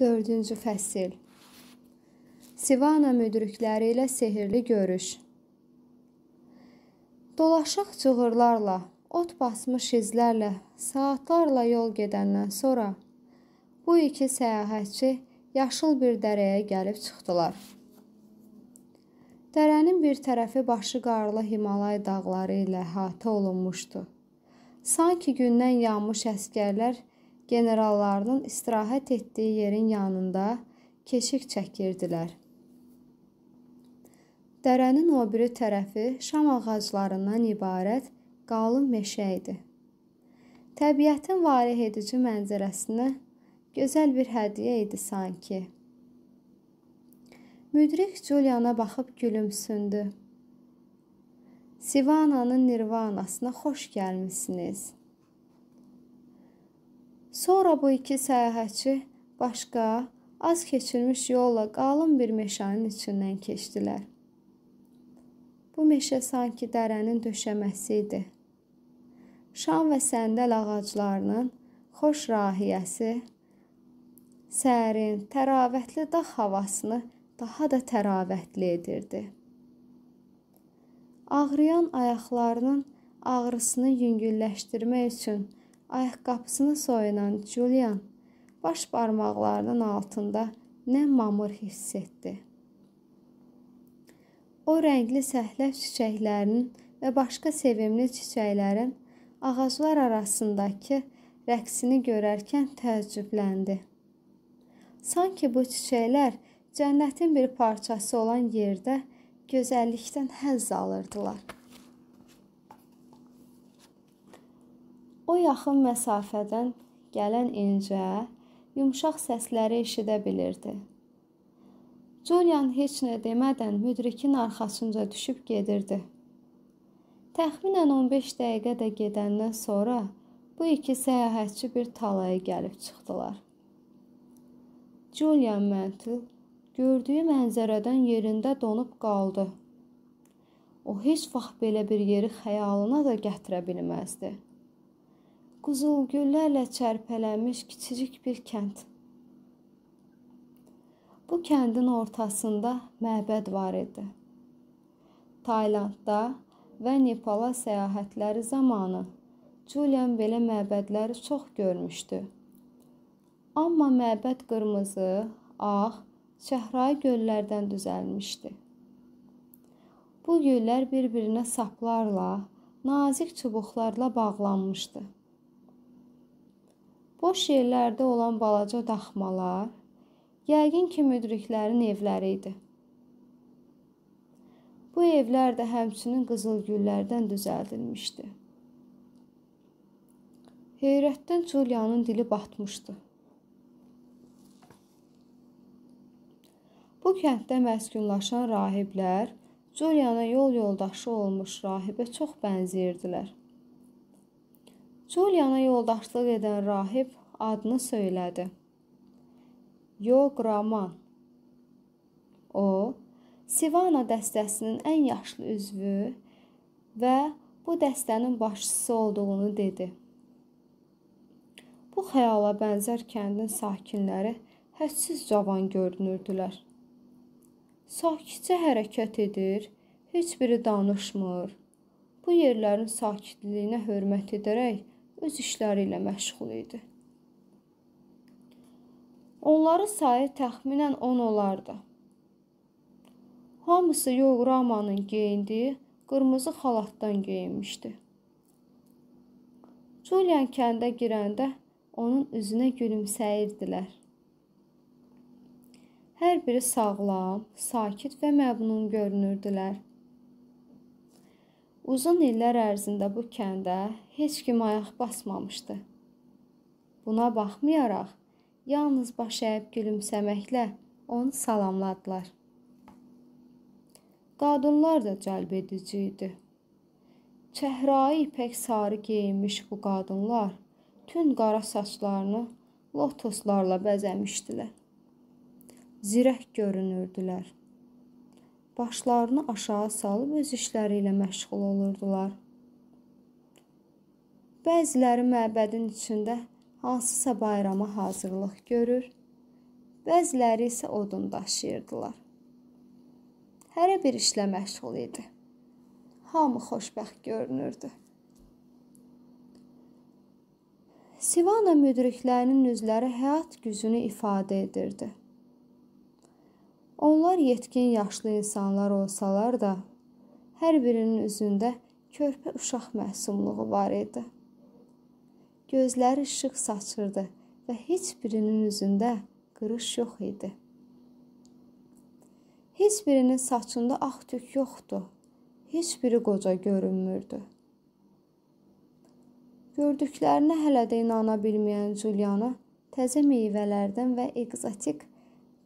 4-cü fəsil Sivana müdrikləri ilə sehrli görüş Dolaşıq cığırlarla, ot basmış izlərlə, saatlarla yol gedəndən sonra bu iki səyahətçi yaşıl bir dərəyə gəlib çıxdılar. Dərənin bir tərəfi başı qarlı Himalay dağları ilə əhatə olunmuşdu. Sanki gündən yağmış əskərlər generallarının istirahət etdiyi yerin yanında keşik çəkirdilər. Dərənin o biri tərəfi şam ağaclarından ibarət qalın meşə idi. Təbiətin valeh edici mənzərəsinə gözəl bir hədiyyə idi sanki. Müdrik Juliana baxıb gülümsündü. Sivana'nın Nirvana'sına xoş gəlmisiniz. Sonra bu iki səyahətçi başqa, az keçilmiş yolla qalın bir meşənin içindən keçdilər. Bu meşə sanki dərənin döşəməsi idi. Şam və səndəl ağaclarının xoş rahiyəsi sərin, təravətli dağ havasını daha da təravətli edirdi. Ağrıyan ayaqlarının ağrısını yüngülləşdirmək üçün ayaqqabısını soyunan Julian baş barmaqlarının altında nə mamır hiss etdi. O rəngli səhləf çiçəklərinin və başqa sevimli çiçəklərin ağaclar arasındakı rəqsini görərkən təəccübləndi. Sanki bu çiçəklər cənnətin bir parçası olan yerdə gözəllikdən həzz alırdılar. O yaxın məsafədən gələn incə, yumşaq səsləri eşidə bilirdi. Julian heç nə demədən müdrikin arxasınca düşüb gedirdi. Təxminən 15 dəqiqə də gedəndən sonra bu iki səyahətçi bir talaya gəlib çıxdılar. Julian Mantle gördüyü mənzərədən yerində donub qaldı. O heç vaxt belə bir yeri xəyalına da gətirə bilməzdi qızılgüllərlə çərpələnmiş kiçicik bir kənd. Bu kəndin ortasında məbəd var idi. Taylandda və Nepala səyahətləri zamanı Julian belə məbədləri çox görmüşdü. Amma məbəd qırmızı, ağ, çəhrayı göllərdən düzəlmişdi. Bu göllər bir-birinə saplarla, nazik çubuqlarla bağlanmışdı. Boş yerlərdə olan balaca daxmalar yəqin ki, müdriklərin evləri idi. Bu evlər də həmçinin qızıl güllərdən düzəldilmişdi. Heyrətdən Julianın dili batmışdı. Bu kənddə məskunlaşan rahiblər Juliana yol yoldaşı olmuş rahibə çox bənzəyirdilər. Juliana yoldaşlıq edən rahib adını söylədi. Yoq Raman. O, Sivana dəstəsinin ən yaşlı üzvü və bu dəstənin başçısı olduğunu dedi. Bu xəyala bənzər kəndin sakinləri hədsiz cavan görünürdülər. Sakitcə hərəkət edir, heç biri danışmır. Bu yerlərin sakitliyinə hörmət edərək öz işləri ilə məşğul idi. Onların sayı təxminən 10 olardı. Hamısı Yoğramanın geyindiyi qırmızı xalatdan geyinmişdi. Julian kəndə girəndə onun üzünə gülümsəyirdilər. Hər biri sağlam, sakit və məmnun görünürdülər. Uzun illər ərzində bu kəndə heç kim ayaq basmamışdı. Buna baxmayaraq, yalnız baş əyib gülümsəməklə onu salamladılar. Qadınlar da cəlb edici idi. Çəhrayı ipək sarı geyinmiş bu qadınlar tün qara saçlarını lotoslarla bəzəmişdilər. Zirək görünürdülər başlarını aşağı salıb öz işləri ilə məşğul olurdular. Bəziləri məbədin içində hansısa bayrama hazırlıq görür, bəziləri isə odun daşıyırdılar. Hərə bir işlə məşğul idi. Hamı xoşbəxt görünürdü. Sivana müdriklərinin üzləri həyat gücünü ifadə edirdi. Onlar yetkin yaşlı insanlar olsalar da, hər birinin üzündə körpə uşaq məsumluğu var idi. Gözləri işıq saçırdı və heç birinin üzündə qırış yox idi. Heç birinin saçında ağ tük yoxdu. Heç biri qoca görünmürdü. Gördüklərinə hələ də inana bilməyən Juliana təzə meyvələrdən və ekzotik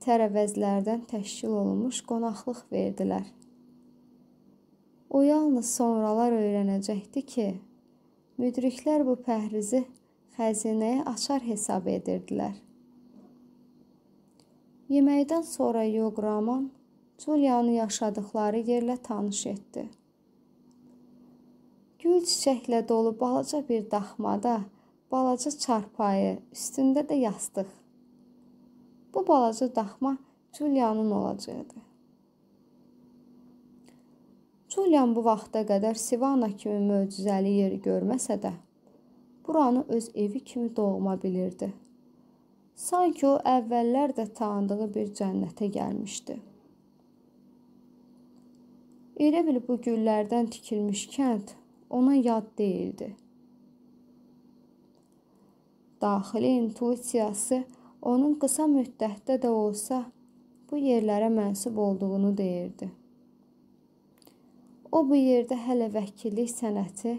tərəvəzlərdən təşkil olunmuş qonaqlıq verdilər. O yalnız sonralar öyrənəcəkdi ki, müdriklər bu pəhrizi xəzinəyə açar hesab edirdilər. Yeməkdən sonra Yoqraman Julianı yaşadıkları yerlə tanış etdi. Gül çiçəklə dolu balaca bir daxmada balaca çarpayı, üstündə də yastıq Bu balaca daxma Julianın olacaqdı. Julian bu vaxta qədər Sivana kimi möcüzəli yer görməsə də, buranı öz evi kimi doğma bilirdi. Sanki o əvvəllər də tanıdığı bir cənnətə gəlmişdi. Elə bil bu güllərdən tikilmiş kənd ona yad deyildi. Daxili intuisiyası onun qısa müddətdə də olsa bu yerlərə mənsub olduğunu deyirdi. O bu yerdə hələ vəkillik sənəti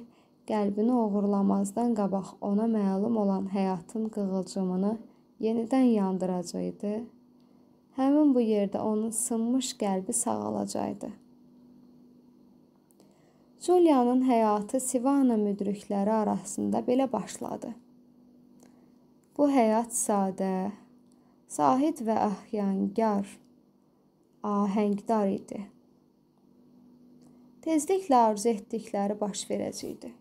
qəlbini oğurlamazdan qabaq ona məlum olan həyatın qığılcımını yenidən yandıracaqdı. Həmin bu yerdə onun sınmış qəlbi sağalacaqdı. Julianın həyatı Sivana müdrikləri arasında belə başladı. Bu həyat sadə, sahid və ahyangar, ahəngdar idi. Tezliklə arzu etdikləri baş verəcəkdi.